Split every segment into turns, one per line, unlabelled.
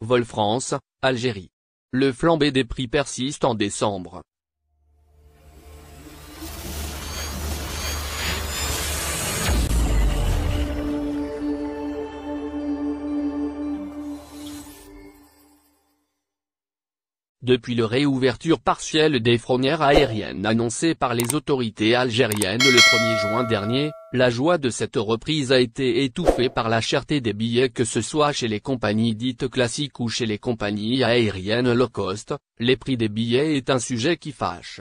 Vol France, Algérie. Le flambé des prix persiste en décembre, Depuis le réouverture partielle des frontières aériennes annoncée par les autorités algériennes le 1er juin dernier, la joie de cette reprise a été étouffée par la cherté des billets que ce soit chez les compagnies dites classiques ou chez les compagnies aériennes low cost, les prix des billets est un sujet qui fâche.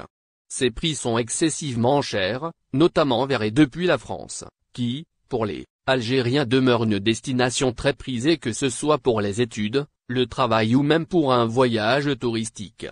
Ces prix sont excessivement chers, notamment vers et depuis la France, qui, pour les algérien demeure une destination très prisée que ce soit pour les études, le travail ou même pour un voyage touristique.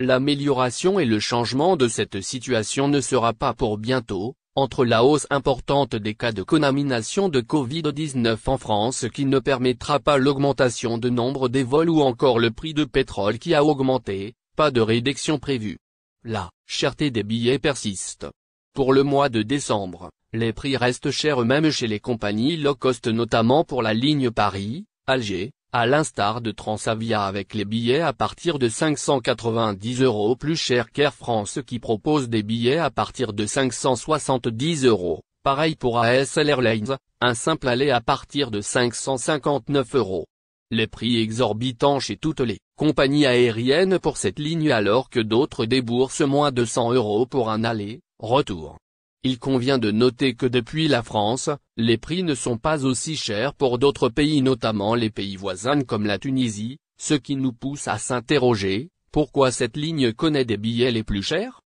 L'amélioration et le changement de cette situation ne sera pas pour bientôt, entre la hausse importante des cas de contamination de Covid-19 en France qui ne permettra pas l'augmentation de nombre des vols ou encore le prix de pétrole qui a augmenté, pas de réduction prévue. La cherté des billets persiste. Pour le mois de décembre, les prix restent chers même chez les compagnies low cost notamment pour la ligne Paris, Alger, à l'instar de Transavia avec les billets à partir de 590 euros plus cher qu'Air France qui propose des billets à partir de 570 euros. Pareil pour ASL Airlines, un simple aller à partir de 559 euros. Les prix exorbitants chez toutes les compagnies aériennes pour cette ligne alors que d'autres déboursent moins de 100 euros pour un aller, retour. Il convient de noter que depuis la France, les prix ne sont pas aussi chers pour d'autres pays notamment les pays voisins comme la Tunisie, ce qui nous pousse à s'interroger, pourquoi cette ligne connaît des billets les plus chers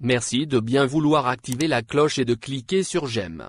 Merci de bien vouloir activer la cloche et de cliquer sur j'aime.